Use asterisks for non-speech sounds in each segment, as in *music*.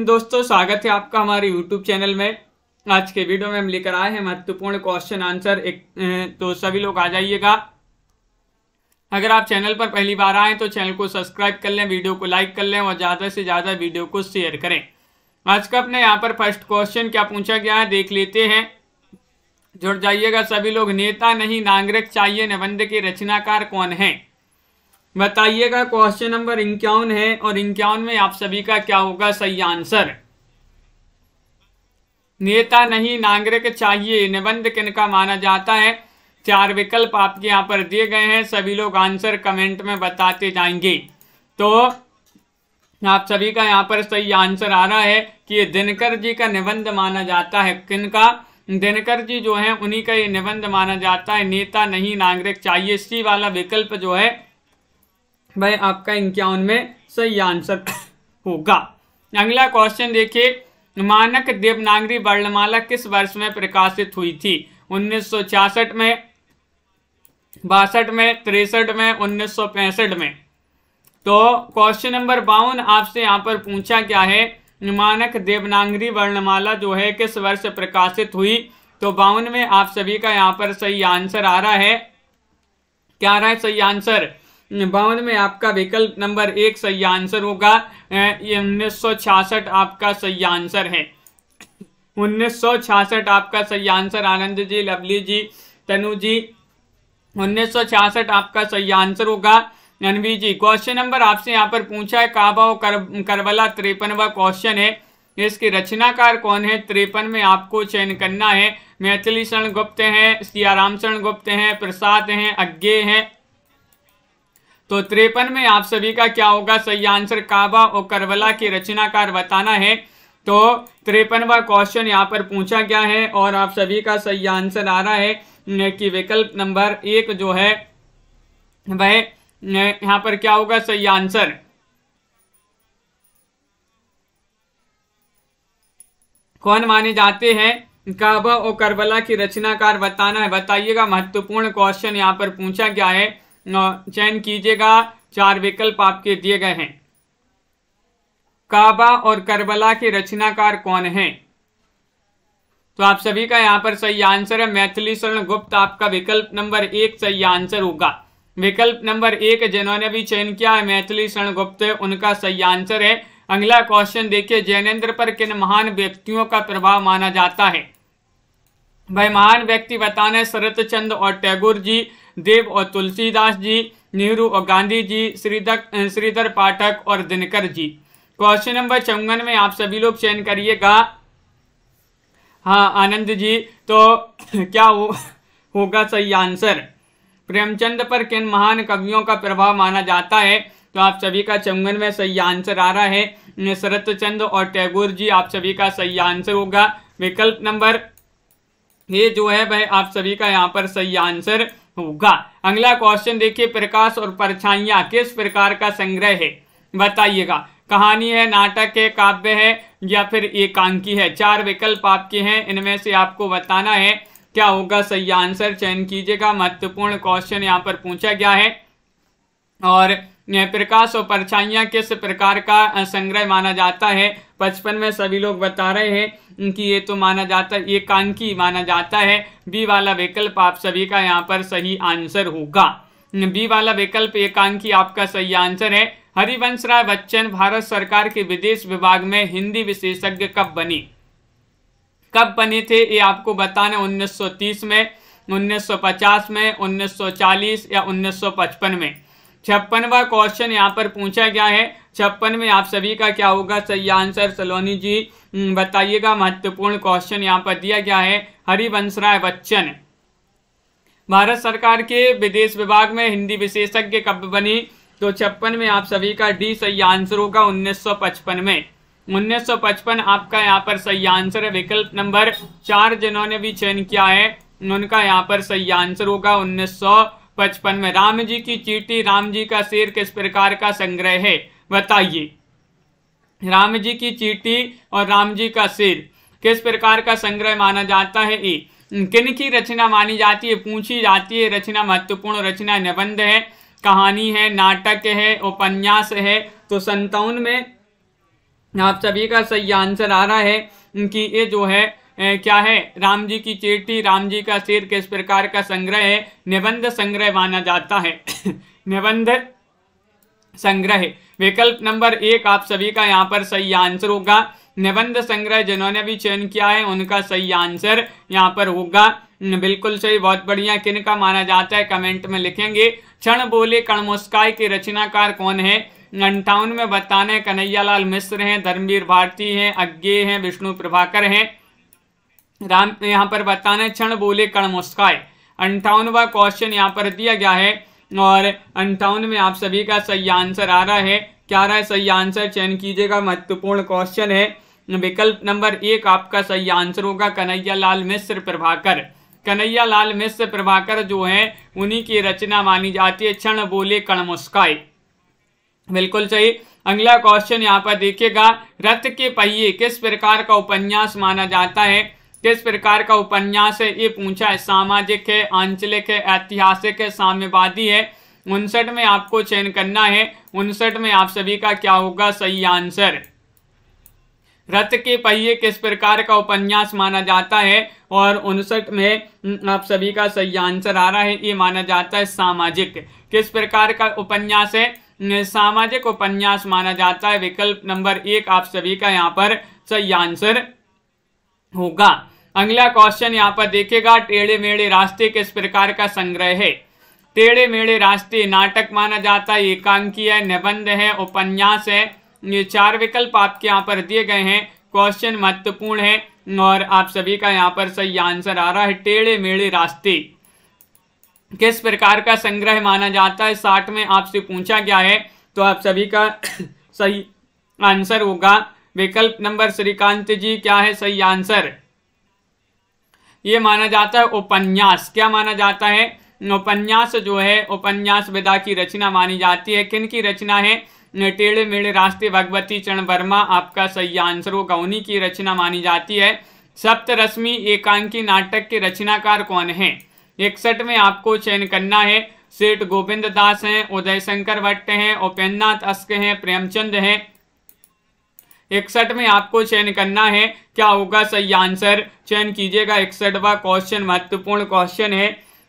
दोस्तों स्वागत है आपका हमारे YouTube चैनल में आज के वीडियो में हम लेकर आए हैं महत्वपूर्ण क्वेश्चन आंसर एक तो सभी लोग आ जाइएगा अगर आप चैनल पर पहली बार आए तो चैनल को सब्सक्राइब कर लें वीडियो को लाइक कर लें और ज़्यादा से ज़्यादा वीडियो को शेयर करें आज का अपने यहाँ पर फर्स्ट क्वेश्चन क्या पूछा गया है देख लेते हैं जुड़ जाइएगा सभी लोग नेता नहीं नागरिक चाहिए निबंध के रचनाकार कौन है बताइएगा क्वेश्चन नंबर इक्यावन है और इक्यावन में आप सभी का क्या होगा सही आंसर नेता नहीं नागरिक चाहिए निबंध किनका माना जाता है चार विकल्प आपके यहाँ पर दिए गए हैं सभी लोग आंसर कमेंट में बताते जाएंगे तो आप सभी का यहाँ पर सही आंसर आ रहा है कि ये दिनकर जी का निबंध माना जाता है किनका दिनकर जी जो है उन्हीं का ये निबंध माना जाता है नेता नहीं नागरिक चाहिए सी वाला विकल्प जो है भाई आपका इक्यावन में सही आंसर होगा अगला क्वेश्चन देखिए मानक देवनागरी वर्णमाला किस वर्ष में प्रकाशित हुई थी 1966 में बासठ में तिरसठ में उन्नीस में तो क्वेश्चन नंबर बावन आपसे यहाँ पर पूछा क्या है मानक देवनागरी वर्णमाला जो है किस वर्ष प्रकाशित हुई तो बावन में आप सभी का यहाँ पर सही आंसर आ रहा है क्या आ रहा है सही आंसर बावन में आपका विकल्प नंबर एक सही आंसर होगा उन्नीस आपका सही आंसर है उन्नीस आपका सही आंसर आनंद जी लवली जी तनु जी उन्नीस आपका सही आंसर होगा ननवी जी क्वेश्चन नंबर आपसे यहाँ पर पूछा है काबा और कर, करबला त्रेपनवा क्वेश्चन है इसके रचनाकार कौन है त्रेपन में आपको चयन करना है मैथिली शरण गुप्त हैं सियाराम शरण गुप्त हैं प्रसाद हैं अज्ञे हैं तो त्रेपन में आप सभी का क्या होगा सही आंसर काबा और करबला के रचनाकार बताना है तो त्रेपनवा क्वेश्चन यहाँ पर पूछा गया है और आप सभी का सही आंसर आ रहा है कि विकल्प नंबर एक जो है वह यहाँ पर क्या होगा सही आंसर कौन माने जाते हैं काबा और करबला की रचनाकार बताना है बताइएगा महत्वपूर्ण क्वेश्चन यहाँ पर पूछा गया है चयन कीजिएगा चार विकल्प आपके दिए गए हैं काबा और करबला के रचनाकार कौन हैं तो आप सभी का यहाँ पर सही आंसर है मैथिली शरण गुप्त आपका विकल्प नंबर एक सही आंसर होगा विकल्प नंबर एक जिन्होंने भी चयन किया है मैथिली शरण गुप्त उनका सही आंसर है अगला क्वेश्चन देखिए जैनेन्द्र पर किन महान व्यक्तियों का प्रभाव माना जाता है भाई महान व्यक्ति बताना है शरत चंद और टैगोर जी देव और तुलसीदास जी नेहरू और गांधी जी श्रीधर श्रीधर पाठक और दिनकर जी क्वेश्चन नंबर चौवन में आप सभी लोग चयन करिएगा हाँ आनंद जी तो *clears throat* क्या हो, होगा सही आंसर प्रेमचंद पर किन महान कवियों का प्रभाव माना जाता है तो आप सभी का चंगन में सही आंसर आ रहा है शरत चंद और टैगोर जी आप सभी का सही आंसर होगा विकल्प नंबर ये जो है भाई आप सभी का यहाँ पर सही आंसर होगा अगला क्वेश्चन देखिए प्रकाश और परछाइया किस प्रकार का संग्रह है बताइएगा कहानी है नाटक है काव्य है या फिर एकांकी है चार विकल्प आपके हैं इनमें से आपको बताना है क्या होगा सही आंसर चयन कीजिएगा महत्वपूर्ण क्वेश्चन यहाँ पर पूछा गया है और प्रकाश और परछाइया किस प्रकार का संग्रह माना जाता है बचपन में सभी लोग बता रहे हैं कि ये तो माना जाता है ये कांकी माना जाता है बी वाला विकल्प आप सभी का यहाँ पर सही आंसर होगा बी वाला विकल्प एकांकी आपका सही आंसर है हरिवंश राय बच्चन भारत सरकार के विदेश विभाग में हिंदी विशेषज्ञ कब बने कब बने थे ये आपको बताना 1930 में 1950 में 1940 या 1955 में छप्पनवा क्वेश्चन यहाँ पर पूछा गया है छप्पन में आप सभी का क्या होगा सही आंसर सलोनी जी हम्म, बताइएगा महत्वपूर्ण क्वेश्चन यहाँ पर दिया गया है हरिवंश राय बच्चन भारत सरकार के विदेश विभाग में हिंदी विशेषज्ञ कब बनी तो छप्पन में आप सभी का डी सही आंसर होगा 1955 में 1955 आपका यहाँ पर सही आंसर है विकल्प नंबर चार जिन्होंने भी चयन किया है उनका यहाँ पर सही आंसर होगा उन्नीस पचपन में राम जी की चीटी राम जी का शेर किस प्रकार का संग्रह है बताइए राम जी की चीटी और राम जी का शेर किस प्रकार का संग्रह माना जाता है ए किन की रचना मानी जाती है पूछी जाती है रचना महत्वपूर्ण रचना निबंध है कहानी है नाटक है उपन्यास है तो संतावन में आप सभी का सही आंसर आ रहा है कि ये जो है क्या है राम जी की चेटी राम जी का सिर किस प्रकार का संग्रह है निबंध संग्रह माना जाता है *coughs* निबंध संग्रह विकल्प नंबर एक आप सभी का यहाँ पर सही आंसर होगा निबंध संग्रह जिन्होंने भी चयन किया है उनका सही आंसर यहाँ पर होगा बिल्कुल सही बहुत बढ़िया किन का माना जाता है कमेंट में लिखेंगे क्षण बोले कण मुस्काय के रचनाकार कौन है अंठावन में बताने कन्हैयालाल मिश्र हैं धर्मवीर भारती हैं अज्ञे हैं विष्णु प्रभाकर हैं राम यहाँ पर बताना क्षण बोले मुस्काए अंठावनवा क्वेश्चन यहाँ पर दिया गया है और अंठावन में आप सभी का सही आंसर आ रहा है क्या रहा है सही आंसर चयन कीजिएगा महत्वपूर्ण क्वेश्चन है विकल्प नंबर एक आपका सही आंसर होगा कन्हैया लाल मिश्र प्रभाकर कन्हैया लाल मिश्र प्रभाकर जो है उन्हीं की रचना मानी जाती है क्षण बोले मुस्काए बिल्कुल सही अगला क्वेश्चन यहाँ पर देखिएगा रथ के पहिए किस प्रकार का उपन्यास माना जाता है किस प्रकार का उपन्यास है ये पूछा है सामाजिक है आंचलिक है ऐतिहासिक है साम्यवादी है उनसठ में आपको चयन करना है उनसठ में आप सभी का क्या होगा सही आंसर रथ के पहिए किस प्रकार का उपन्यास माना जाता है और उनसठ में हम्म, आप सभी का सही आंसर आ रहा है ये माना जाता है सामाजिक किस प्रकार का उपन्यास है हम्म, सामाजिक उपन्यास माना जाता है विकल्प नंबर एक आप सभी का यहाँ पर सही आंसर होगा अगला क्वेश्चन यहाँ पर देखेगा टेढ़े मेढ़े रास्ते किस प्रकार का संग्रह है टेढ़े मेढ़े रास्ते नाटक माना जाता है एकांकी है निबंध है उपन्यास है ये चार विकल्प आपके यहाँ पर दिए गए हैं क्वेश्चन महत्वपूर्ण है और आप सभी का यहाँ पर सही आंसर आ रहा है टेढ़े मेढ़े रास्ते किस प्रकार का संग्रह माना जाता है साठ में आपसे पूछा गया है तो आप सभी का *coughs* सही आंसर होगा विकल्प नंबर श्रीकांत जी क्या है सही आंसर ये माना जाता है उपन्यास क्या माना जाता है उपन्यास जो है उपन्यास विदा की रचना मानी जाती है किन की रचना है टेढ़े मेढ़े रास्ते भगवती चरण वर्मा आपका सही आंसर हो गौनी की रचना मानी जाती है सप्तरश्मि एकांकी नाटक के रचनाकार कौन है इकसठ में आपको चयन करना है सेठ गोविंद दास हैं उदय शंकर भट्ट हैं उपेन्द्रनाथ अस्क हैं प्रेमचंद हैं इकसठ में आपको चयन करना है क्या होगा सही आंसर चयन कीजिएगा इकसठवा क्वेश्चन महत्वपूर्ण क्वेश्चन है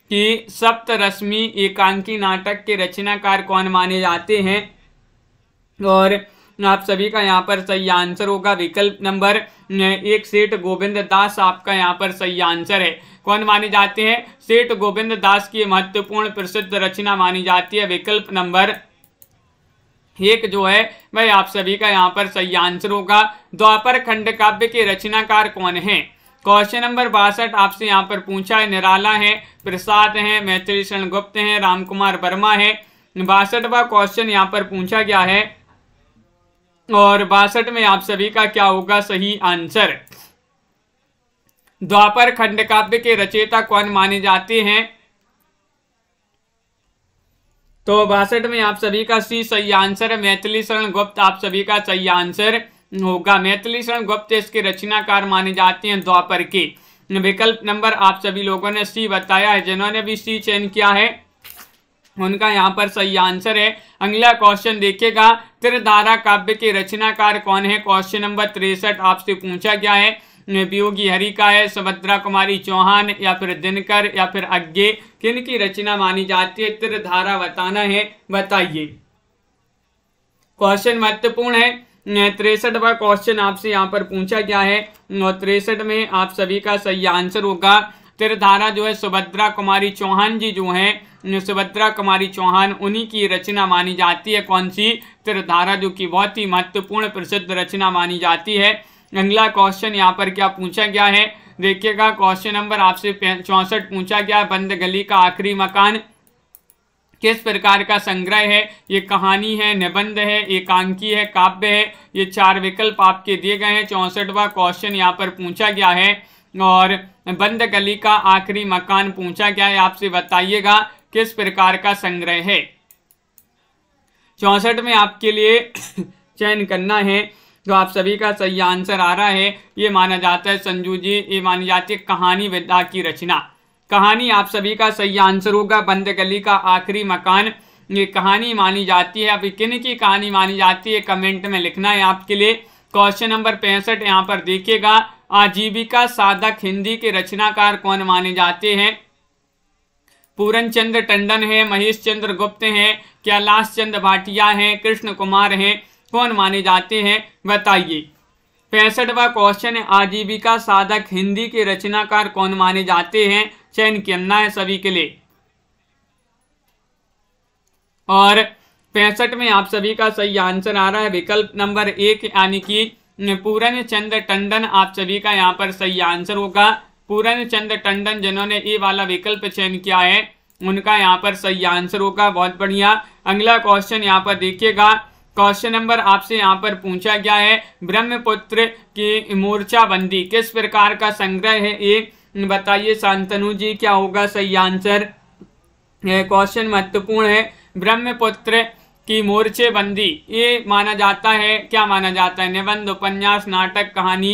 कि सप्त रश्मि एकांकी नाटक के रचनाकार कौन माने जाते हैं और आप सभी का यहाँ पर सही आंसर होगा विकल्प नंबर एक सेठ गोविंद दास आपका यहाँ पर सही आंसर है कौन माने जाते हैं सेठ गोविंद दास की महत्वपूर्ण प्रसिद्ध रचना मानी जाती है विकल्प नंबर एक जो है मैं आप सभी का यहाँ पर सही आंसर होगा द्वापर खंड काव्य के रचनाकार कौन है क्वेश्चन नंबर बासठ आपसे यहाँ पर पूछा है निराला है प्रसाद है मैत्री शरण गुप्त है राम कुमार वर्मा है बासठवा क्वेश्चन यहाँ पर पूछा गया है और बासठ में आप सभी का क्या होगा सही आंसर द्वापर खंड काव्य के रचयिता कौन माने जाते हैं तो बासठ में आप सभी का सी सही आंसर है मैथिली शरण गुप्त आप सभी का सही आंसर होगा मैथिली शरण गुप्त इसके रचनाकार माने जाते हैं द्वापर के विकल्प नंबर आप सभी लोगों ने सी बताया है जिन्होंने भी सी चयन किया है उनका यहाँ पर सही आंसर है अगला क्वेश्चन देखिएगा त्रिधारा काव्य के रचनाकार कौन है क्वेश्चन नंबर तिरसठ आपसे पूछा गया है पीयूगी हरि का है सुभद्रा कुमारी चौहान या फिर दिनकर या फिर अज्ञे किन की रचना मानी जाती है त्रिधारा बताना है बताइए क्वेश्चन महत्वपूर्ण है तिरसठ का क्वेश्चन आपसे यहाँ पर पूछा गया है और तिरसठ में आप सभी का सही आंसर होगा तिरधारा जो है सुभद्रा कुमारी चौहान जी जो है सुभद्रा कुमारी चौहान उन्हीं की रचना मानी जाती है कौन सी तिरधारा जो कि बहुत ही महत्वपूर्ण प्रसिद्ध रचना मानी जाती है अगला क्वेश्चन यहाँ पर क्या पूछा गया है देखिएगा क्वेश्चन नंबर आपसे चौसठ पूछा गया बंद गली का आखिरी मकान किस प्रकार का संग्रह है ये कहानी है निबंध है एकांकी है काव्य है ये चार विकल्प आपके दिए गए हैं चौंसठवा क्वेश्चन यहाँ पर पूछा गया है और बंद गली का आखिरी मकान पूछा गया है आपसे बताइएगा किस प्रकार का संग्रह है चौंसठ में आपके लिए *clears throat* चयन करना है जो आप सभी का सही आंसर आ रहा है ये माना जाता है संजू जी ये मानी जाती है कहानी विद्या की रचना कहानी आप सभी का सही आंसर होगा बंद गली का आखिरी मकान ये कहानी मानी जाती है अभी किन की कहानी मानी जाती है कमेंट में लिखना है आपके लिए क्वेश्चन नंबर पैंसठ यहाँ पर देखिएगा आजीविका साधक हिंदी के रचनाकार कौन माने जाते हैं पूरन चंद्र टंडन है महेश चंद्र गुप्त हैं कैलाश चंद्र भाटिया हैं कृष्ण कुमार हैं कौन माने जाते हैं बताइए पैंसठवा क्वेश्चन है आजीविका साधक हिंदी के रचनाकार कौन माने जाते हैं चयन करना है सभी के लिए और पैंसठ में आप सभी का सही आंसर आ रहा है विकल्प नंबर एक यानी कि पूरन चंद्र टंडन आप सभी का यहाँ पर सही आंसर होगा पूरन चंद्र टंडन जिन्होंने ये वाला विकल्प चयन किया है उनका यहाँ पर सही आंसर होगा बहुत बढ़िया अगला क्वेश्चन यहाँ पर देखिएगा क्वेश्चन नंबर आपसे यहाँ पर पूछा गया है ब्रह्मपुत्र की मोर्चाबंदी किस प्रकार का संग्रह है ये बताइए शांतनु जी क्या होगा सही आंसर क्वेश्चन महत्वपूर्ण है ब्रह्मपुत्र की मोर्चेबंदी ये माना जाता है क्या माना जाता है निबंध उपन्यास नाटक कहानी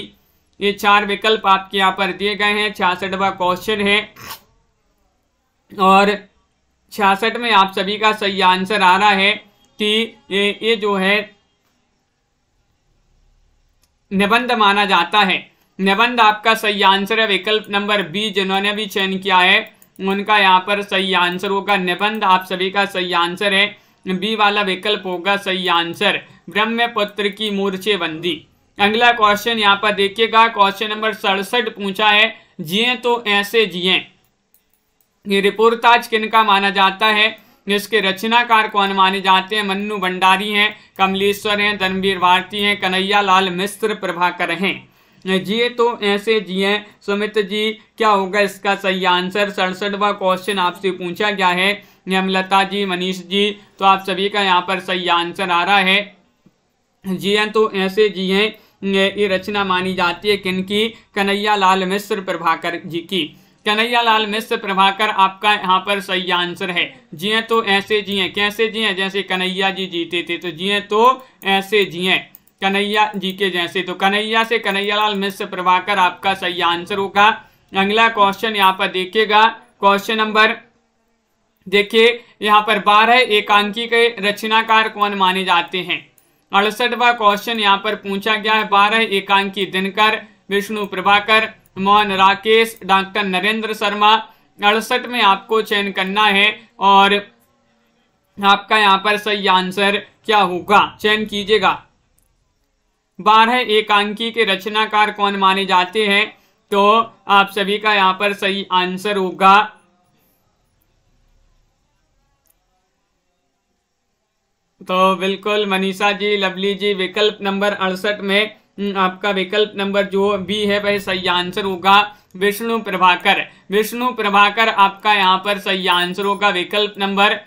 ये चार विकल्प आपके यहाँ पर दिए गए हैं छियासठवा क्वेश्चन है और छियासठ में आप सभी का सही आंसर आ रहा है कि ये, जो है निबंध माना जाता है निबंध आपका सही आंसर है विकल्प नंबर बी जिन्होंने भी चयन किया है उनका यहाँ पर सही आंसर होगा निबंध आप सभी का सही आंसर है बी वाला विकल्प होगा सही आंसर ब्रह्मपुत्र की बंदी अगला क्वेश्चन यहाँ पर देखिएगा क्वेश्चन नंबर सड़सठ पूछा है जिए तो ऐसे जिए रिपोर्ट रिपोर्टाज किन का माना जाता है जिसके रचनाकार कौन माने जाते हैं मन्नू भंडारी हैं कमलेश्वर हैं धर्मवीर भारती हैं कन्हैया लाल मिश्र प्रभाकर हैं जिए तो ऐसे जिए सुमित जी क्या होगा इसका सही आंसर सड़सठवा क्वेश्चन आपसे पूछा गया है यमलता जी मनीष जी तो आप सभी का यहाँ पर सही आंसर आ रहा है जिए तो ऐसे जिए ये रचना मानी जाती है किनकी कन्हैया लाल मिश्र प्रभाकर जी की कन्हैया लाल मिश्र प्रभाकर आपका यहाँ पर सही आंसर है जिए तो ऐसे जिए कैसे जिए जैसे कन्हैया जी जीते थे तो जिए तो ऐसे जिए कन्हैया जी के जैसे तो कन्हैया से कन्हैया लाल मिश्र प्रभाकर आपका सही आंसर होगा अगला क्वेश्चन यहाँ पर देखिएगा क्वेश्चन नंबर देखिए यहाँ पर बारह एकांकी के रचनाकार कौन माने जाते हैं अड़सठवा क्वेश्चन यहाँ पर पूछा गया है बारह एकांकी दिनकर विष्णु प्रभाकर मोहन राकेश डॉक्टर नरेंद्र शर्मा अड़सठ में आपको चयन करना है और आपका यहाँ पर सही आंसर क्या होगा चयन कीजिएगा बारह एकांकी के रचनाकार कौन माने जाते हैं तो आप सभी का यहाँ पर सही आंसर होगा तो बिल्कुल मनीषा जी लवली जी विकल्प नंबर अड़सठ में हम्म, आपका विकल्प नंबर जो बी है वह सही आंसर होगा विष्णु प्रभाकर विष्णु प्रभाकर आपका यहाँ पर सही आंसर होगा विकल्प नंबर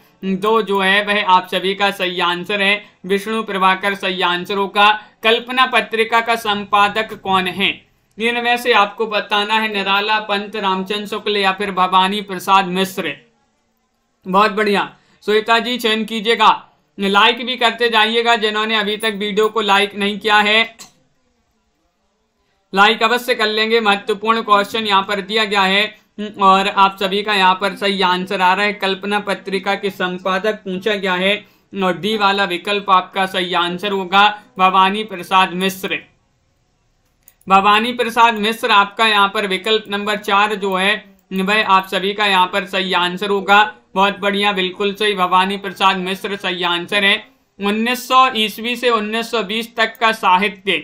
दो जो है वह आप सभी का सही आंसर है विष्णु प्रभाकर सही आंसर होगा कल्पना पत्रिका का संपादक कौन है इनमें से आपको बताना है निराला पंत रामचंद्र शुक्ल या फिर भवानी प्रसाद मिश्र बहुत बढ़िया श्वेता जी चयन कीजिएगा लाइक भी करते जाइएगा जिन्होंने अभी तक वीडियो को लाइक नहीं किया है लाइक अवश्य कर लेंगे महत्वपूर्ण क्वेश्चन यहाँ पर दिया गया है और आप सभी का यहाँ पर सही आंसर आ रहा है कल्पना पत्रिका के संपादक पूछा गया है और डी वाला विकल्प आपका सही आंसर होगा भवानी प्रसाद मिश्र भवानी प्रसाद मिश्र आपका यहाँ पर विकल्प नंबर चार जो है वह आप सभी का यहाँ पर सही आंसर होगा बहुत बढ़िया बिल्कुल सही भवानी प्रसाद मिश्र सही आंसर है 1900 ईस्वी से 1920 तक का साहित्य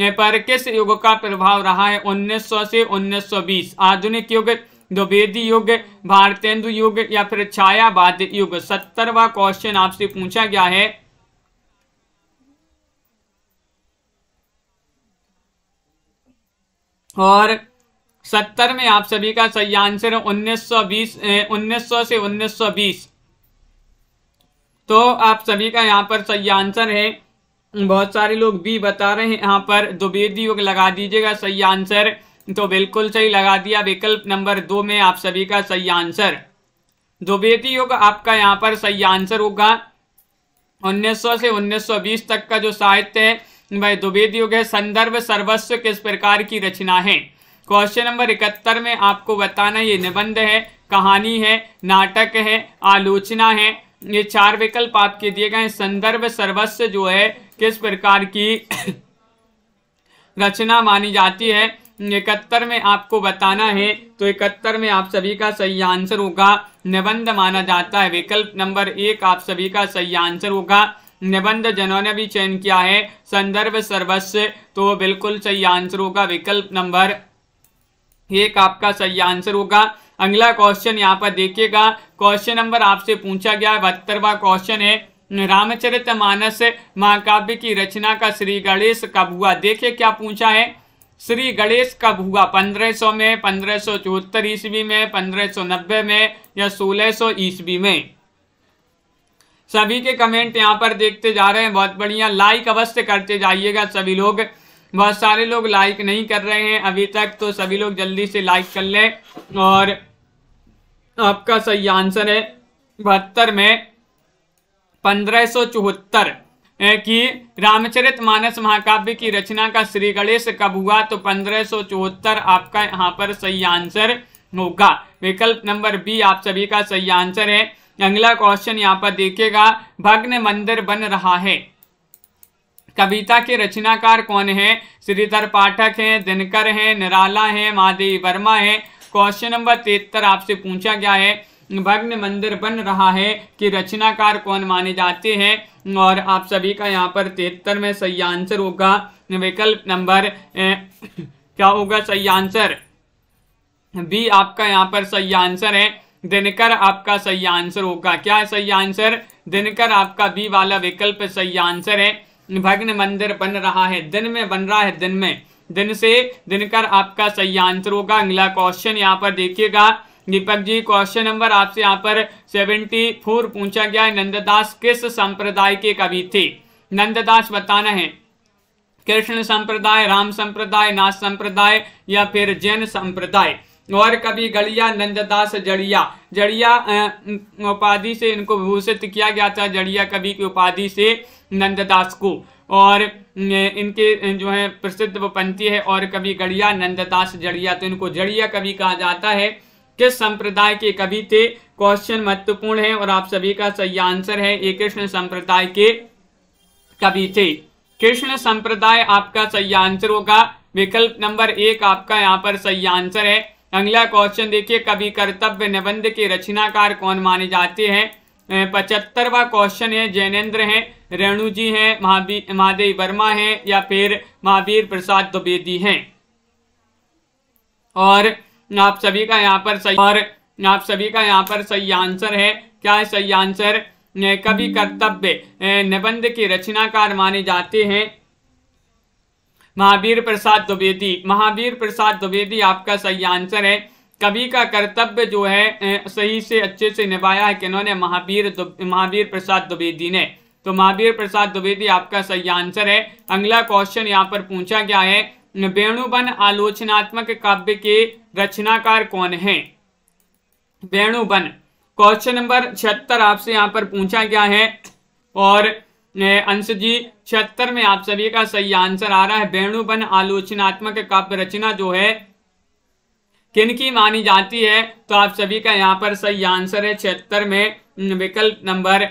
पर किस युग का प्रभाव रहा है 1900 से 1920 आधुनिक युग द्विवेदी युग भारतेंदु युग या फिर छायावाद युग सत्तरवा क्वेश्चन आपसे पूछा गया है और सत्तर में आप सभी का सही आंसर है 1920 1900 से 1920 तो आप सभी का यहाँ पर सही आंसर है बहुत सारे लोग बी बता रहे हैं यहाँ पर द्विवेदी योग लगा दीजिएगा सही आंसर तो बिल्कुल सही लगा दिया विकल्प नंबर दो में आप सभी का सही आंसर द्विवेदी योग आपका यहाँ पर सही आंसर होगा 1900 से 1920 तक का जो साहित्य है वह द्विवेदी योग है संदर्भ सर्वस्व किस प्रकार की रचना है क्वेश्चन नंबर इकहत्तर में आपको बताना ये निबंध है कहानी है नाटक है आलोचना है ये चार विकल्प आपके दिए गए संदर्भ सर्वस्व जो है किस प्रकार की रचना मानी जाती है इकहत्तर में आपको बताना है तो इकहत्तर में आप सभी का सही आंसर होगा निबंध माना जाता है विकल्प नंबर एक आप सभी का सही आंसर होगा निबंध जिन्होंने भी चयन किया है संदर्भ सर्वस्व तो बिल्कुल सही आंसर होगा विकल्प नंबर एक आपका सही आंसर होगा अगला क्वेश्चन यहाँ पर देखिएगा क्वेश्चन नंबर आपसे पूछा गया है बहत्तरवा क्वेश्चन है रामचरित मानस महाकाव्य की रचना का श्री गणेश कब हुआ देखिए क्या पूछा है श्री गणेश कब हुआ 1500 में 1574 ईस्वी में 1590 में या 1600 ईस्वी में सभी के कमेंट यहाँ पर देखते जा रहे हैं बहुत बढ़िया लाइक अवश्य करते जाइएगा सभी लोग बहुत सारे लोग लाइक नहीं कर रहे हैं अभी तक तो सभी लोग जल्दी से लाइक कर लें और आपका सही आंसर है बहत्तर में पंद्रह की रामचरित मानस महाकाव्य की रचना का श्री गणेश कब हुआ तो पंद्रह आपका यहाँ पर सही आंसर होगा विकल्प नंबर बी आप सभी का सही आंसर है अगला क्वेश्चन यहाँ पर देखिएगा भग्न मंदिर बन रहा है कविता के रचनाकार कौन है श्रीधर पाठक हैं दिनकर हैं निराला हैं महादेवी वर्मा हैं क्वेश्चन नंबर तिहत्तर आपसे पूछा गया है भग्न मंदिर बन रहा है कि रचनाकार कौन माने जाते हैं और आप सभी का यहाँ पर तिहत्तर में सही आंसर होगा विकल्प नंबर क्या होगा सही आंसर बी आपका यहाँ पर सही आंसर है दिनकर आपका सही आंसर होगा क्या है सही आंसर दिनकर आपका बी वाला विकल्प सही आंसर है भग्न मंदिर बन रहा है दिन में बन रहा है दिन में दिन से दिनकर आपका सही आंसर होगा अगला क्वेश्चन यहाँ पर देखिएगा दीपक जी क्वेश्चन नंबर आपसे यहाँ पर सेवेंटी फोर पूछा गया है नंददास किस संप्रदाय के कवि थे नंददास बताना है कृष्ण संप्रदाय राम संप्रदाय नाथ संप्रदाय या फिर जैन संप्रदाय और कभी गलिया नंददास जड़िया जड़िया उपाधि से इनको भूषित किया गया था जड़िया कवि की उपाधि से नंददास को और इनके जो है प्रसिद्ध पंक्ति है और कभी गड़िया नंददास जड़िया तो इनको जड़िया कवि कहा जाता है किस संप्रदाय के कवि थे क्वेश्चन महत्वपूर्ण है और आप सभी का सही आंसर है ये कृष्ण संप्रदाय के कवि थे कृष्ण संप्रदाय आपका सही आंसर होगा विकल्प नंबर एक आपका यहाँ पर सही आंसर है अगला क्वेश्चन देखिए कवि कर्तव्य निबंध के रचनाकार कौन माने जाते हैं पचहत्तरवा क्वेश्चन है जैनेन्द्र हैं रेणु जी हैं महावीर महादेव वर्मा हैं या फिर महावीर प्रसाद द्विवेदी हैं और आप सभी का यहाँ पर सही और आप सभी का यहाँ पर सही आंसर है क्या है सही आंसर कवि कर्तव्य निबंध के रचनाकार माने जाते हैं महावीर प्रसाद द्विवेदी महावीर प्रसाद द्विवेदी आपका सही आंसर है कवि का कर्तव्य जो है सही से अच्छे से निभाया है किन्होंने महावीर महावीर प्रसाद द्विवेदी ने तो महावीर प्रसाद द्विवेदी आपका सही आंसर है अगला क्वेश्चन यहाँ पर पूछा गया है वेणुबन आलोचनात्मक काव्य के रचनाकार कौन है वेणुबन क्वेश्चन नंबर छिहत्तर आपसे यहाँ पर पूछा गया है और अंश जी छिहत्तर में आप सभी का सही आंसर आ रहा है वेणुबन आलोचनात्मक काव्य रचना जो है की मानी जाती है तो आप सभी का यहाँ पर सही आंसर है छिहत्तर में विकल्प नंबर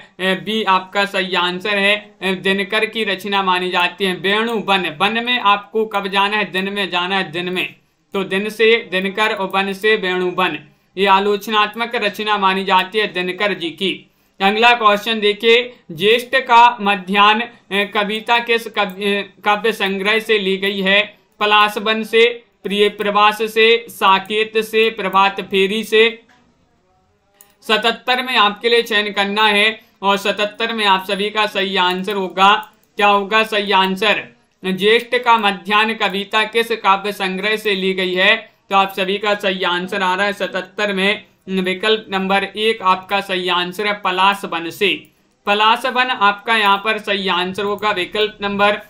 बी आपका सही आंसर है दिनकर की रचना मानी जाती है वेणु बन में आपको कब जाना है दिन में जाना है दिन में तो दिन से दिनकर बन से वेणुबन ये आलोचनात्मक रचना मानी जाती है दिनकर जी की अगला क्वेश्चन देखिए ज्येष्ठ का मध्यान कविता के काव्य संग्रह से ली गई है पलासबन से प्रिय प्रवास से साकेत से प्रभात फेरी से सतहत्तर में आपके लिए चयन करना है और सतहत्तर में आप सभी का सही आंसर होगा क्या होगा सही आंसर ज्येष्ठ का मध्यान्ह कविता किस काव्य संग्रह से ली गई है तो आप सभी का सही आंसर आ रहा है सतहत्तर में विकल्प नंबर एक आपका सही आंसर है पलास वन से पलास वन आपका यहाँ पर सही आंसर होगा विकल्प नंबर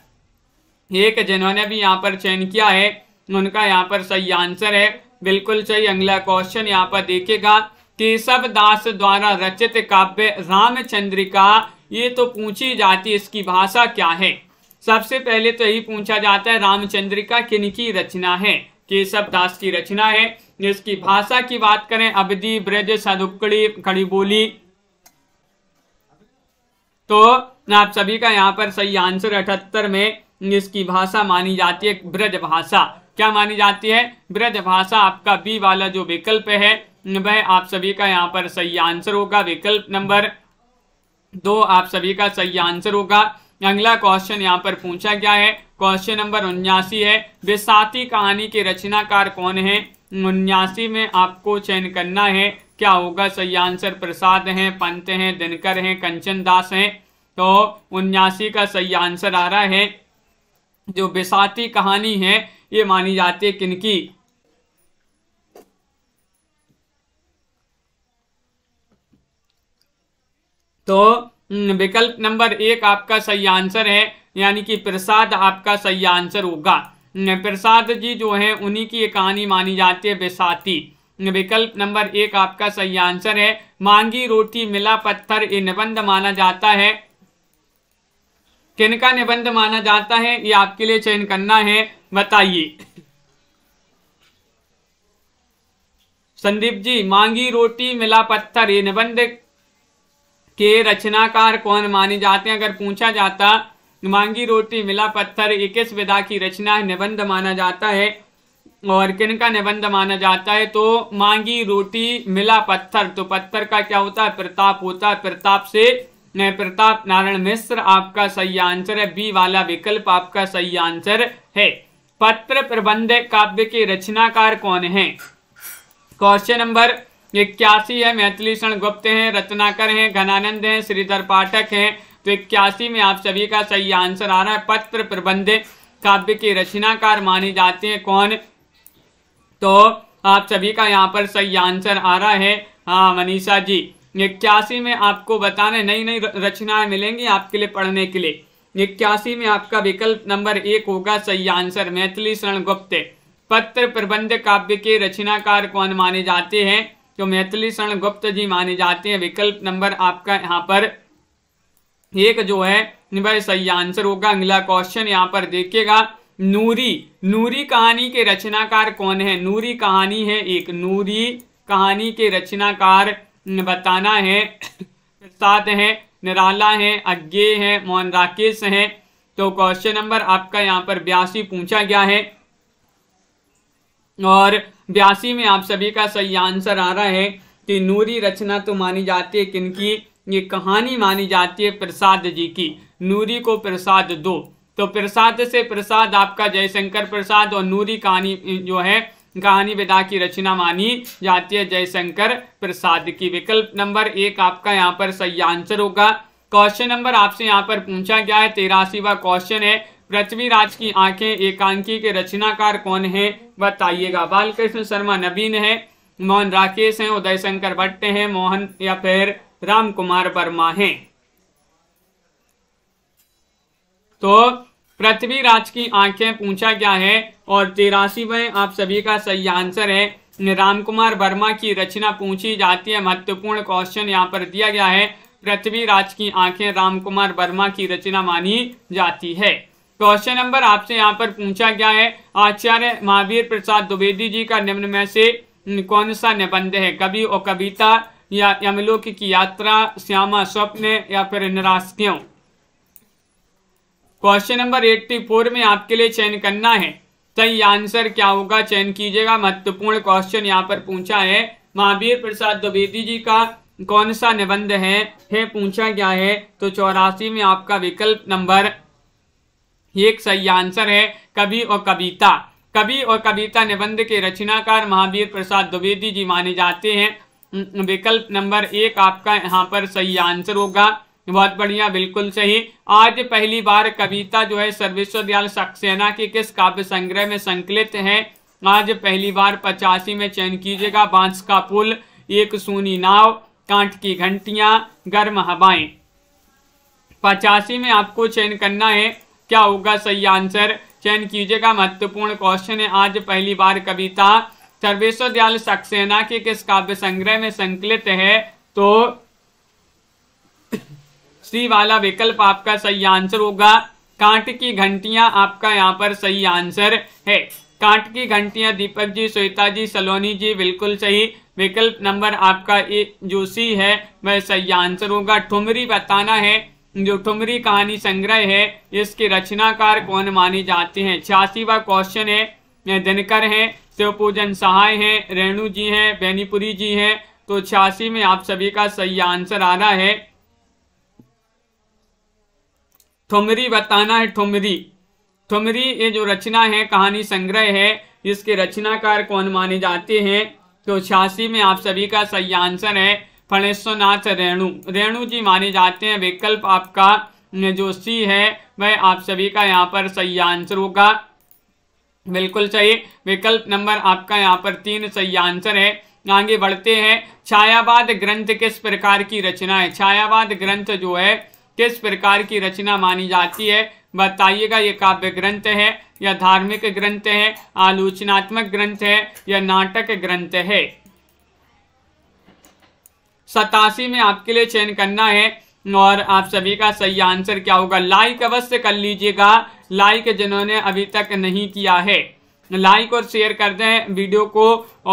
एक जिन्होंने भी यहाँ पर चयन किया है उनका यहाँ पर सही आंसर है बिल्कुल सही अगला क्वेश्चन यहाँ पर देखेगा केशव दास द्वारा रचित काव्य रामचंद्रिका ये तो पूछी जाती इसकी भाषा क्या है सबसे पहले तो यही पूछा जाता है रामचंद्रिका किन की रचना है केशव दास की रचना है इसकी भाषा की बात करें अवधि ब्रज सदुक्कड़ी खड़ी बोली तो आप सभी का यहाँ पर सही आंसर अठहत्तर में इसकी भाषा मानी जाती है ब्रज भाषा क्या मानी जाती है ब्रज भाषा आपका बी वाला जो विकल्प है वह आप सभी का यहाँ पर सही आंसर होगा विकल्प नंबर दो आप सभी का सही आंसर होगा अगला क्वेश्चन यहाँ पर पूछा गया है क्वेश्चन नंबर उन्यासी है बेसाती कहानी के रचनाकार कौन है उन्यासी में आपको चयन करना है क्या होगा सही आंसर प्रसाद हैं पंत हैं दिनकर हैं कंचन दास हैं तो उन्यासी का सही आंसर आ रहा है जो बेसाती कहानी है ये मानी जाती है किनकी तो हम्म, विकल्प नंबर एक आपका सही आंसर है यानी कि प्रसाद आपका सही आंसर होगा हम्म, प्रसाद जी जो है उन्हीं की कहानी मानी जाती है बैसाती हम्म, विकल्प नंबर एक आपका सही आंसर है मांगी रोटी मिला पत्थर ये निबंध माना जाता है किनका निबंध माना जाता है ये आपके लिए चयन करना है बताइए संदीप जी मांगी रोटी मिला पत्थर ये निबंध के रचनाकार कौन माने जाते हैं अगर पूछा जाता मांगी रोटी मिला पत्थर इक्कीस विधा की रचना निबंध माना जाता है और किन का निबंध माना जाता है तो मांगी रोटी मिला पत्थर तो पत्थर का क्या होता है प्रताप होता है प्रताप से प्रताप नारायण मिश्र आपका सही आंसर है बी वाला विकल्प आपका सही आंसर है पत्र प्रबंध काव्य के रचनाकार कौन है क्वेश्चन नंबर इक्यासी है मैथिली शरण गुप्त हैं रचनाकर हैं घनानंद हैं श्रीधर पाठक हैं तो इक्यासी में आप सभी का सही आंसर आ रहा है पत्र प्रबंध काव्य की रचनाकार माने जाते हैं कौन तो आप सभी का यहाँ पर सही आंसर आ रहा है हाँ मनीषा जी इक्यासी में आपको बताने नई नई रचनाएं मिलेंगी आपके लिए पढ़ने के लिए इक्यासी में आपका विकल्प नंबर एक होगा सही आंसर मैथिली शरण गुप्त पत्र प्रबंध काव्य के रचनाकार कौन माने जाते हैं जो तो मैथिली शरण गुप्त जी माने जाते हैं विकल्प नंबर आपका यहाँ पर एक जो है वह सही आंसर होगा अगला क्वेश्चन यहाँ पर देखिएगा नूरी नूरी कहानी के रचनाकार कौन है नूरी कहानी है एक नूरी कहानी के रचनाकार बताना है साथ है निराला है अज्ञे है मोहन राकेश है तो क्वेश्चन नंबर आपका यहाँ पर बयासी पूछा गया है और बयासी में आप सभी का सही आंसर आ रहा है कि नूरी रचना तो मानी जाती है किनकी ये कहानी मानी जाती है प्रसाद जी की नूरी को प्रसाद दो तो प्रसाद से प्रसाद आपका जयशंकर प्रसाद और नूरी कहानी जो है कहानी विदा की रचना मानी जाती है जयशंकर प्रसाद की विकल्प नंबर एक आपका यहाँ पर सही आंसर होगा क्वेश्चन नंबर आपसे यहाँ पर पूछा गया है तेरासीवा क्वेश्चन है पृथ्वीराज की आंखें एकांकी के रचनाकार कौन है बताइएगा बालकृष्ण शर्मा नवीन है मोहन राकेश हैं उदय शंकर भट्ट हैं मोहन या फिर राम कुमार वर्मा हैं तो पृथ्वीराज की आंखें पूछा गया है और तिरासी में आप सभी का सही आंसर है रामकुमार वर्मा की रचना पूछी जाती है महत्वपूर्ण क्वेश्चन यहाँ पर दिया गया है पृथ्वीराज की आंखें रामकुमार वर्मा की रचना मानी जाती है क्वेश्चन नंबर आपसे यहाँ पर पूछा गया है आचार्य महावीर प्रसाद द्विवेदी जी का निम्न में से कौन सा निबंध है कवि और कविता या यमलोक की यात्रा श्यामा स्वप्न या फिर निराश क्यों क्वेश्चन नंबर 84 में आपके लिए चयन करना है सही आंसर क्या होगा चयन कीजिएगा महत्वपूर्ण क्वेश्चन यहाँ पर पूछा है महावीर प्रसाद द्विवेदी जी का कौन सा निबंध है है पूछा गया है तो चौरासी में आपका विकल्प नंबर एक सही आंसर है कवि और कविता कवि और कविता निबंध के रचनाकार महावीर प्रसाद द्विवेदी जी माने जाते हैं विकल्प नंबर एक आपका यहाँ पर सही आंसर होगा बहुत बढ़िया बिल्कुल सही आज पहली बार कविता जो है सर्वेश्वर दयाल सक्सेना के किस काव्य संग्रह में संकलित है आज पहली बार पचासी में चयन कीजिएगा बांस का पुल एक सूनी नाव कांट की घंटियां गर्म हवाएं पचासी में आपको चयन करना है क्या होगा सही आंसर चयन कीजिएगा महत्वपूर्ण क्वेश्चन है आज पहली बार कविता सर्वेश्वर दयाल सक्सेना के किस काव्य संग्रह में संकलित है तो सी वाला विकल्प आपका सही आंसर होगा कांट की घंटियां आपका यहाँ पर सही आंसर है कांट की घंटियां दीपक जी श्वेता जी सलोनी जी बिल्कुल सही विकल्प नंबर आपका ए जो सी है वह सही आंसर होगा ठुमरी बताना है जो ठुमरी कहानी संग्रह है इसके रचनाकार कौन माने जाते हैं छियासीवा क्वेश्चन है दिनकर है शिव पूजन सहाय है रेणु जी हैं बेनीपुरी जी हैं तो छियासी में आप सभी का सही आंसर आ रहा है ठुमरी बताना है ठुमरी ठुमरी ये जो रचना है कहानी संग्रह है इसके रचनाकार कौन माने जाते हैं तो छियासी में आप सभी का सही आंसर है फणेश्वरनाथ रेणु रेणु जी माने जाते हैं विकल्प आपका जो सी है वह आप सभी का यहाँ पर सही आंसर होगा बिल्कुल सही विकल्प नंबर आपका यहाँ पर तीन सही आंसर है आगे बढ़ते हैं छायावाद ग्रंथ किस प्रकार की रचना है छायावाद ग्रंथ जो है किस प्रकार की रचना मानी जाती है बताइएगा ये काव्य ग्रंथ है या धार्मिक ग्रंथ है आलोचनात्मक ग्रंथ है या नाटक ग्रंथ है सतासी में आपके लिए चयन करना है और आप सभी का सही आंसर क्या होगा लाइक अवश्य कर लीजिएगा लाइक जिन्होंने अभी तक नहीं किया है लाइक और शेयर कर दें वीडियो को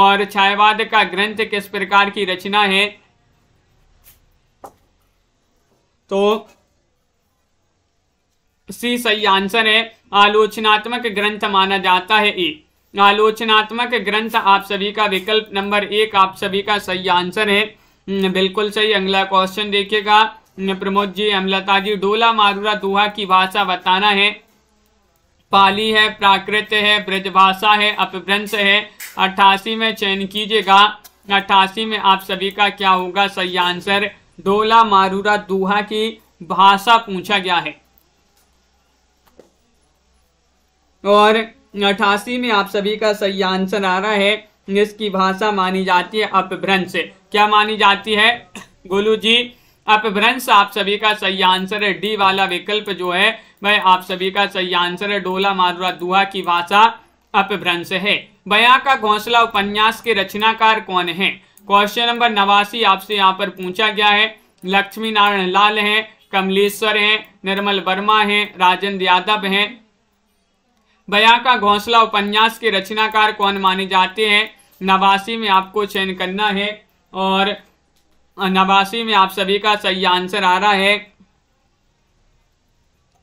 और छायावाद का ग्रंथ किस प्रकार की रचना है तो सी सही आंसर है आलोचनात्मक ग्रंथ माना जाता है ए आलोचनात्मक ग्रंथ आप सभी का विकल्प नंबर एक आप सभी का सही आंसर है बिल्कुल सही अगला क्वेश्चन देखिएगा प्रमोद जी अमलता जी डोला मारूरा दुहा की भाषा बताना है पाली है प्राकृत है ब्रजभाषा है अपभ्रंश है अट्ठासी में चयन कीजिएगा अट्ठासी में आप सभी का क्या होगा सही आंसर डोला मारूरा दुहा की भाषा पूछा गया है और अठासी में आप सभी का सही आंसर आ रहा है जिसकी भाषा मानी जाती है अपभ्रंश क्या मानी जाती है गोलू जी अपभ्रंश आप सभी का सही आंसर है डी वाला विकल्प जो है वह आप सभी का सही आंसर है डोला मारुआ दुहा की भाषा अपभ्रंश है बया का घोंसला उपन्यास के रचनाकार कौन है क्वेश्चन नंबर नवासी आपसे यहाँ पर पूछा गया है लक्ष्मी नारायण लाल है कमलेश्वर है निर्मल वर्मा है राजेंद्र यादव हैं बया का घोंसला उपन्यास के रचनाकार कौन माने जाते हैं नवासी में आपको चयन करना है और नवासी में आप सभी का सही आंसर आ रहा है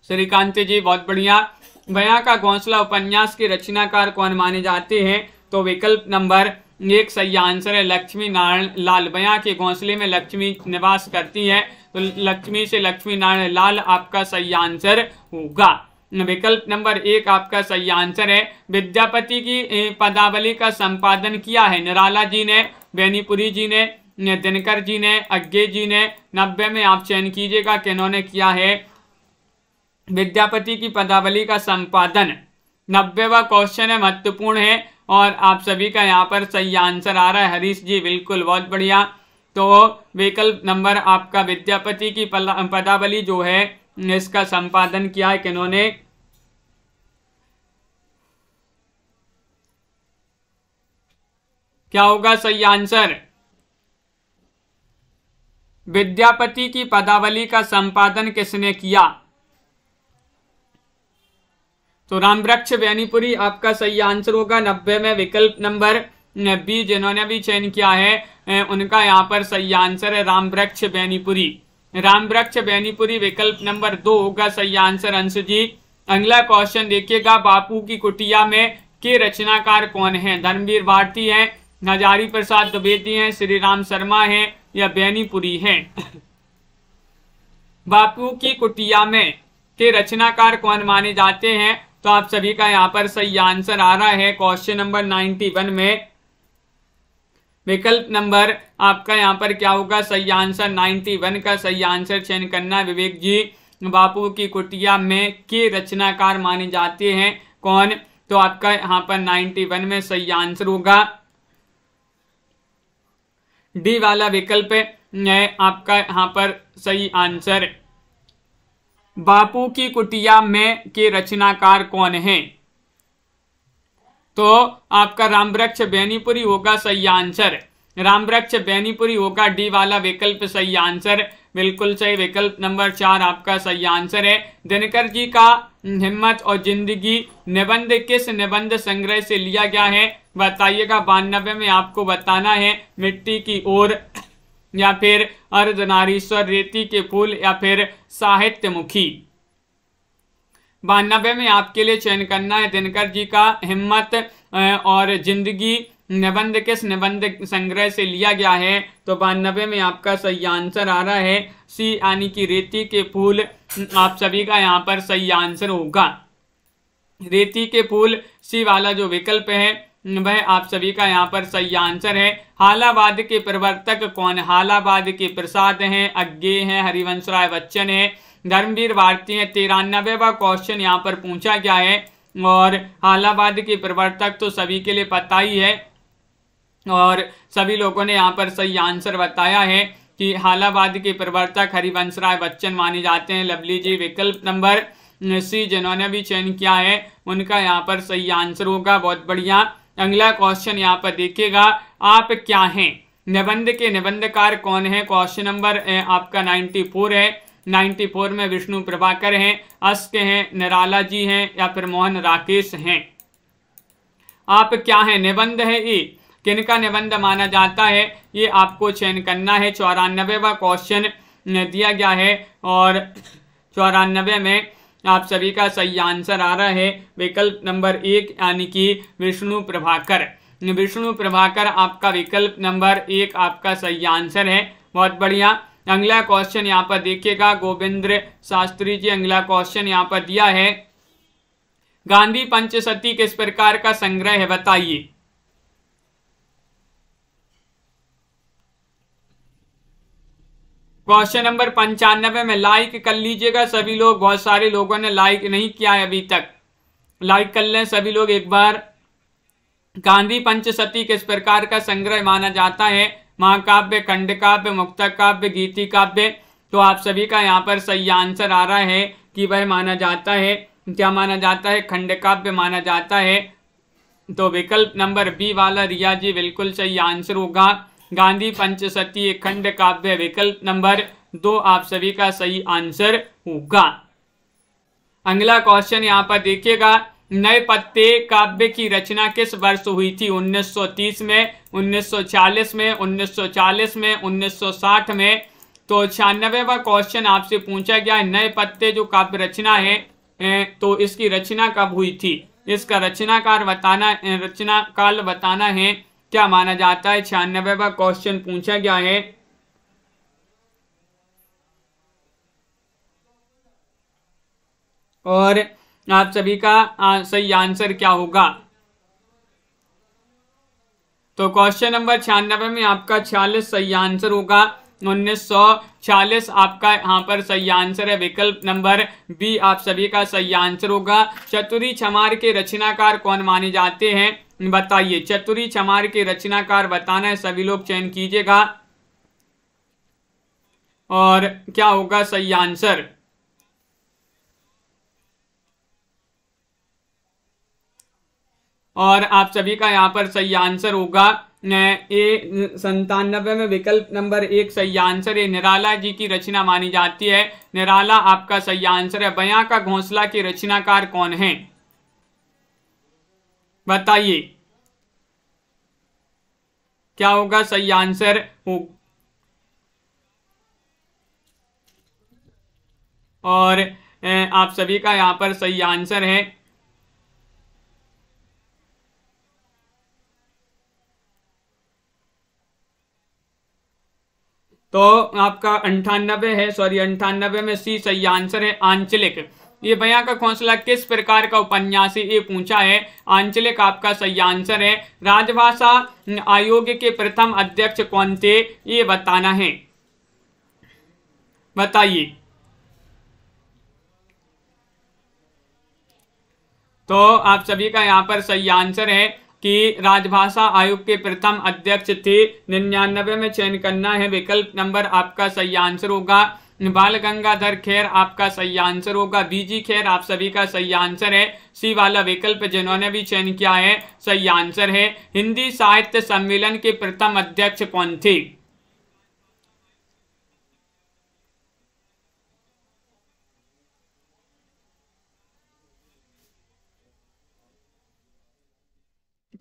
श्रीकांत जी बहुत बढ़िया बया का घोंसला उपन्यास के रचनाकार कौन माने जाते हैं तो विकल्प नंबर एक सही आंसर है लक्ष्मी नारायण लाल बया के घोंसले में लक्ष्मी निवास करती है तो लक्ष्मी से लक्ष्मी नारायण लाल आपका सही आंसर होगा विकल्प नंबर एक आपका सही आंसर है विद्यापति की पदावली का संपादन किया है निराला जी ने बेनीपुरी जी ने दिनकर जी ने अज्ञे जी ने नब्बे में आप चयन कीजिएगा कि इन्होंने किया है विद्यापति की पदावली का संपादन नब्बेवा क्वेश्चन है महत्वपूर्ण है और आप सभी का यहाँ पर सही आंसर आ रहा है हरीश जी बिल्कुल बहुत बढ़िया तो विकल्प नंबर आपका विद्यापति की पदावली जो है इसका संपादन किया है कि इन्होंने क्या होगा सही आंसर विद्यापति की पदावली का संपादन किसने किया तो रामवृक्ष वैनीपुरी आपका सही आंसर होगा नब्बे में विकल्प नंबर बी जिन्होंने भी चयन किया है उनका यहां पर सही आंसर है रामवृक्ष वैनीपुरी राम वृक्ष बैनीपुरी विकल्प नंबर दो होगा सही आंसर अंशु जी अगला क्वेश्चन देखिएगा बापू की कुटिया में के रचनाकार कौन है धर्मवीर भारती है नजारी प्रसाद द्विवेदी हैं श्री राम शर्मा हैं या बैनीपुरी हैं बापू की कुटिया में के रचनाकार कौन माने जाते हैं तो आप सभी का यहाँ पर सही आंसर आ रहा है क्वेश्चन नंबर नाइनटी वन में विकल्प नंबर आपका यहाँ पर क्या होगा सही आंसर 91 का सही आंसर चयन करना विवेक जी बापू की कुटिया में के रचनाकार माने जाते हैं कौन तो आपका यहाँ पर 91 में सही आंसर होगा डी वाला विकल्प है आपका यहाँ पर सही आंसर बापू की कुटिया में के रचनाकार कौन है तो आपका रामवृक्ष बैनीपुरी होगा सही आंसर रामवृक्ष बैनीपुरी होगा डी वाला विकल्प सही आंसर बिल्कुल सही विकल्प नंबर चार आपका सही आंसर है दिनकर जी का हिम्मत और जिंदगी निबंध किस निबंध संग्रह से लिया गया है बताइएगा बानबे में आपको बताना है मिट्टी की ओर या फिर अर्धनारीश्वर रेती के फूल या फिर साहित्य मुखी बानबे में आपके लिए चयन करना है दिनकर जी का हिम्मत और जिंदगी निबंध किस निबंध संग्रह से लिया गया है तो बानबे में आपका सही आंसर आ रहा है सी यानी कि रेती के फूल आप सभी का यहाँ पर सही आंसर होगा रेती के फूल सी वाला जो विकल्प है वह आप सभी का यहाँ पर सही आंसर है हालाबाद के प्रवर्तक कौन हालाबाद के प्रसाद हैं अज्ञे हैं हरिवंश राय बच्चन है धर्मवीर भारती है तिरानबेवा क्वेश्चन यहाँ पर पूछा गया है और हालाबाद के प्रवर्तक तो सभी के लिए पता ही है और सभी लोगों ने यहाँ पर सही आंसर बताया है कि हालाबाद के प्रवर्तक हरिवंश राय बच्चन माने जाते हैं लवली जी विकल्प नंबर सी जिन्होंने भी चयन किया है उनका यहाँ पर सही आंसर होगा बहुत बढ़िया अगला क्वेश्चन यहाँ पर देखिएगा आप क्या हैं निबंध के निबंधकार कौन है क्वेश्चन नंबर आपका फोर है 94 में विष्णु प्रभाकर हैं अस्क हैं निराला जी हैं या फिर मोहन राकेश हैं आप क्या हैं निबंध है ये किनका निबंध माना जाता है ये आपको चयन करना है चौरानबेवा क्वेश्चन दिया गया है और चौरानबे में आप सभी का सही आंसर आ रहा है विकल्प नंबर एक यानी कि विष्णु प्रभाकर विष्णु प्रभाकर आपका विकल्प नंबर एक आपका सही आंसर है बहुत बढ़िया अगला क्वेश्चन यहाँ पर देखिएगा गोविंद्र शास्त्री जी अगला क्वेश्चन यहाँ पर दिया है गांधी पंचशती किस प्रकार का संग्रह है बताइए क्वेश्चन नंबर पंचानबे में लाइक कर लीजिएगा सभी लोग बहुत सारे लोगों ने लाइक नहीं किया है अभी तक लाइक कर लें सभी लोग एक बार गांधी पंचशती किस प्रकार का संग्रह माना जाता है महाकाव्य खंड काव्य मुक्ता काव्य गीति काव्य तो आप सभी का यहाँ पर सही आंसर आ रहा है कि वह माना जाता है क्या माना जाता है खंड काव्य माना जाता है तो विकल्प नंबर बी वाला रिया जी बिल्कुल सही आंसर होगा गांधी पंचसती खंड काव्य विकल्प नंबर दो आप सभी का सही आंसर होगा अगला क्वेश्चन यहाँ पर देखिएगा नए पत्ते काव्य की रचना किस वर्ष हुई थी 1930 में 1940 में 1940 में 1960 में तो छियानवेवा क्वेश्चन आपसे पूछा गया है नए पत्ते जो काव्य रचना है तो इसकी रचना कब हुई थी इसका रचनाकार बताना रचना काल बताना है क्या माना जाता है छियानवेवा क्वेश्चन पूछा गया है और आप सभी का सही आंसर क्या होगा तो क्वेश्चन नंबर छियानबे में आपका छियालीस सही आंसर होगा उन्नीस छियालीस आपका यहाँ पर सही आंसर है विकल्प नंबर बी आप सभी का सही आंसर होगा चतुरी छमार के रचनाकार कौन माने जाते हैं बताइए चतुरी छमार के रचनाकार बताना है सभी लोग चयन कीजिएगा और क्या होगा सही आंसर और आप सभी का यहाँ पर सही आंसर होगा ए संतानबे में विकल्प नंबर एक सही आंसर है निराला जी की रचना मानी जाती है निराला आपका सही आंसर है बया का घोंसला के रचनाकार कौन है बताइए क्या होगा सही आंसर हो और आप सभी का यहाँ पर सही आंसर है तो आपका अंठानबे है सॉरी अंठानबे में सी सही आंसर है आंचलिक ये भैया का घोंसला किस प्रकार का है ये पूछा है आंचलिक आपका सही आंसर है राजभाषा आयोग के प्रथम अध्यक्ष कौन थे ये बताना है बताइए तो आप सभी का यहाँ पर सही आंसर है कि राजभाषा आयोग के प्रथम अध्यक्ष थे निन्यानवे में चयन करना है विकल्प नंबर आपका सही आंसर होगा बाल गंगाधर खैर आपका सही आंसर होगा बीजी खैर आप सभी का सही आंसर है सी वाला विकल्प जिन्होंने भी चयन किया है सही आंसर है हिंदी साहित्य सम्मेलन के प्रथम अध्यक्ष कौन थे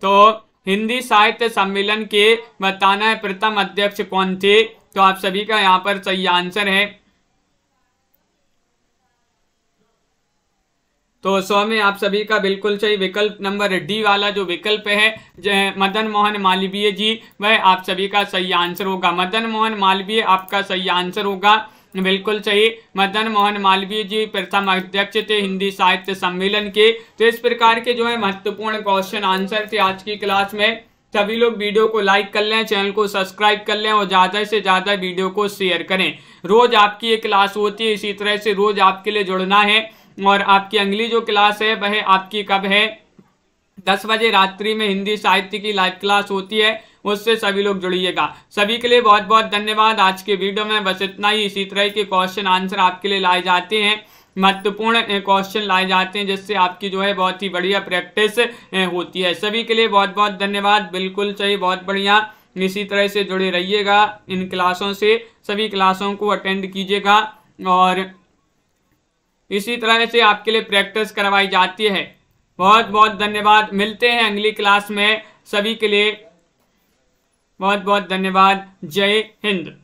तो हिंदी साहित्य सम्मेलन के बताना है प्रथम अध्यक्ष कौन थे तो आप सभी का यहाँ पर सही आंसर है तो सौ में आप सभी का बिल्कुल सही विकल्प नंबर डी वाला जो विकल्प है मदन मोहन मालवीय जी वह आप सभी का सही आंसर होगा मदन मोहन मालवीय आपका सही आंसर होगा बिल्कुल सही मदन मोहन मालवीय जी प्रथम अध्यक्ष थे हिंदी साहित्य सम्मेलन के तो इस प्रकार के जो है महत्वपूर्ण क्वेश्चन आंसर थे आज की क्लास में सभी लोग वीडियो को लाइक कर लें चैनल को सब्सक्राइब कर लें और ज़्यादा से ज़्यादा वीडियो को शेयर करें रोज़ आपकी ये क्लास होती है इसी तरह से रोज़ आपके लिए जुड़ना है और आपकी अगली जो क्लास है वह आपकी कब है दस बजे रात्रि में हिंदी साहित्य की लाइव क्लास होती है उससे सभी लोग जुड़िएगा सभी के लिए बहुत बहुत धन्यवाद आज के वीडियो में बस इतना ही इसी तरह के क्वेश्चन आंसर आपके लिए लाए जाते हैं महत्वपूर्ण क्वेश्चन लाए जाते हैं जिससे आपकी जो है बहुत ही बढ़िया प्रैक्टिस होती है सभी के लिए बहुत बहुत धन्यवाद बिल्कुल सही बहुत बढ़िया इसी तरह से जुड़े रहिएगा इन क्लासों से सभी क्लासों को अटेंड कीजिएगा और इसी तरह से आपके लिए प्रैक्टिस करवाई जाती है बहुत बहुत धन्यवाद मिलते हैं अगली क्लास में सभी के लिए बहुत बहुत धन्यवाद जय हिंद